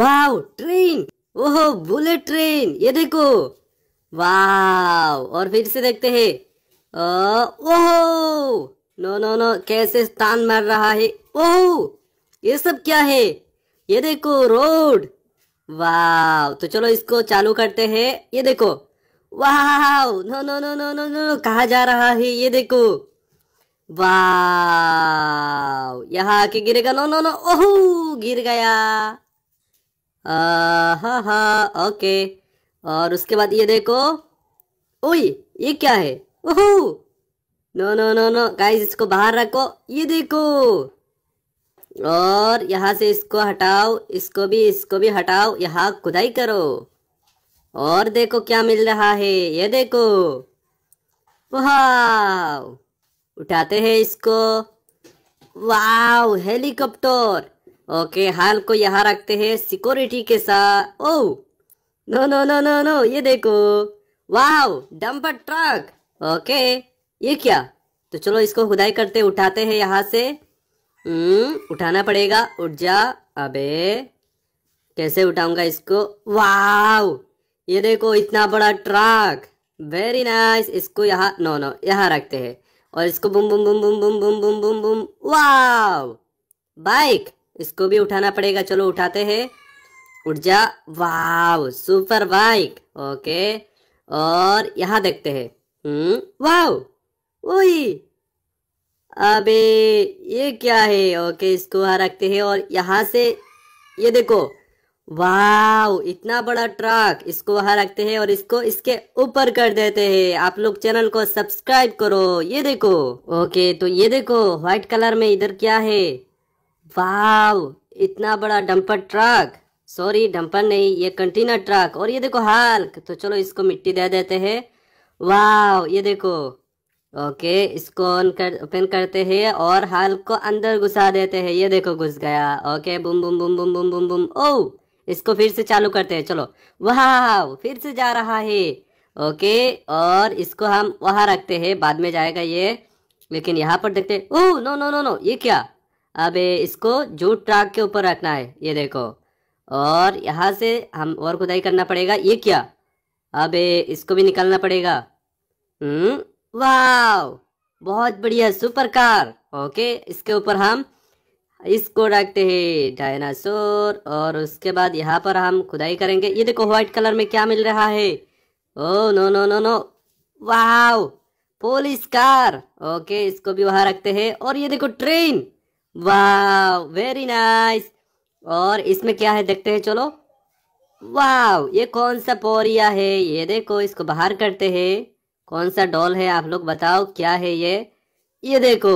वाह ट्रेन ओह bullet train ये देखो वाह और फिर से देखते हैं ओह नो नो नो कैसे स्थान मार रहा है ओह ये सब क्या है ये देखो रोड वाह तो चलो इसको चालू करते हैं ये देखो वाह no no no no no no कहा जा रहा है ये देखो वाह यहाँ आके गिरेगा नो नो नो ओहो गिर गया हाँ हाँ ओके और उसके बाद ये देखो ओए ये क्या है ओहो no no no no guys इसको बाहर रखो ये देखो और यहाँ से इसको हटाओ इसको भी इसको भी हटाओ यहाँ खुदाई करो और देखो क्या मिल रहा है ये देखो वाह उठाते हैं इसको वाह हेलीकॉप्टर ओके हाल को यहाँ रखते हैं सिक्योरिटी के साथ oh no no no no no ये देखो वाह डंपर ट्रक ओके ये क्या तो चलो इसको खुदाई करते उठाते हैं यहाँ से हम्म उठाना पड़ेगा उठ जा अबे कैसे उठाऊंगा इसको वाह ये देखो इतना बड़ा ट्रक वेरी नाइस इसको यहाँ नो नो यहाँ रखते हैं और इसको बुम बुम बुम बुम बुम बुम बुम बुम बुम वाह बाइक इसको भी उठाना पड़ेगा चलो उठाते हैं उठ जा वाव सुपर बाइक ओके और यहाँ देखते हैं हम्म वाव वही अबे ये क्या है ओके इसको वहाँ रखते हैं और यहाँ से ये देखो वाव इतना बड़ा ट्रक इसको वहां रखते हैं और इसको इसके ऊपर कर देते हैं आप लोग चैनल को सब्सक्राइब करो ये देखो ओके तो ये देखो व्हाइट कलर में इधर क्या है वाव इतना बड़ा डंपर ट्रक सॉरी डंपर नहीं ये कंटेनर ट्रक और ये देखो हाल तो चलो इसको मिट्टी दे देते हैं वाव ये देखो ओके इसको ऑन कर ओपन करते हैं और हाल को अंदर घुसा देते हैं ये देखो घुस गया ओके बुम बुम बुम बुम बुम बुम बुम ओ इसको फिर से चालू करते हैं चलो वाह फिर से जा रहा है ओके और इसको हम वहां रखते हैं बाद में जाएगा ये लेकिन यहाँ पर देखते oh no no no no ये क्या अब इसको जूट ट्राक के ऊपर रखना है ये देखो और यहाँ से हम और खुदाई करना पड़ेगा ये क्या अब इसको भी निकालना पड़ेगा हम्म वाह बहुत बढ़िया सुपर कार ओके इसके ऊपर हम इसको रखते हैं डायनासोर और उसके बाद यहाँ पर हम खुदाई करेंगे ये देखो व्हाइट कलर में क्या मिल रहा है oh no no no no वाह पुलिस कार ओके इसको भी वहां रखते हैं और ये देखो ट्रेन वाव वेरी नाइस और इसमें क्या है देखते हैं चलो वाव ये कौन सा पोरिया है ये देखो इसको बाहर करते हैं कौन सा डॉल है आप लोग बताओ क्या है ये ये देखो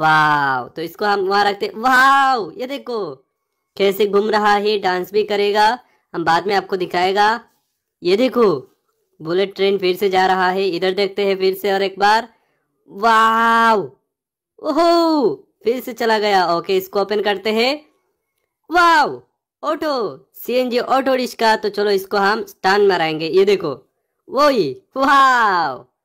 वाव तो इसको हम वहां रखते वाव ये देखो कैसे घूम रहा है डांस भी करेगा हम बाद में आपको दिखाएगा ये देखो बुलेट ट्रेन फिर से जा रहा है इधर देखते हैं फिर से और एक बार वाह ओहो फिर से चला गया ओके इसको ओपन करते हैं वाव ऑटो सीएनजी ऑटो रिश्का तो चलो इसको हम स्टान मराएंगे ये देखो वो ही वाव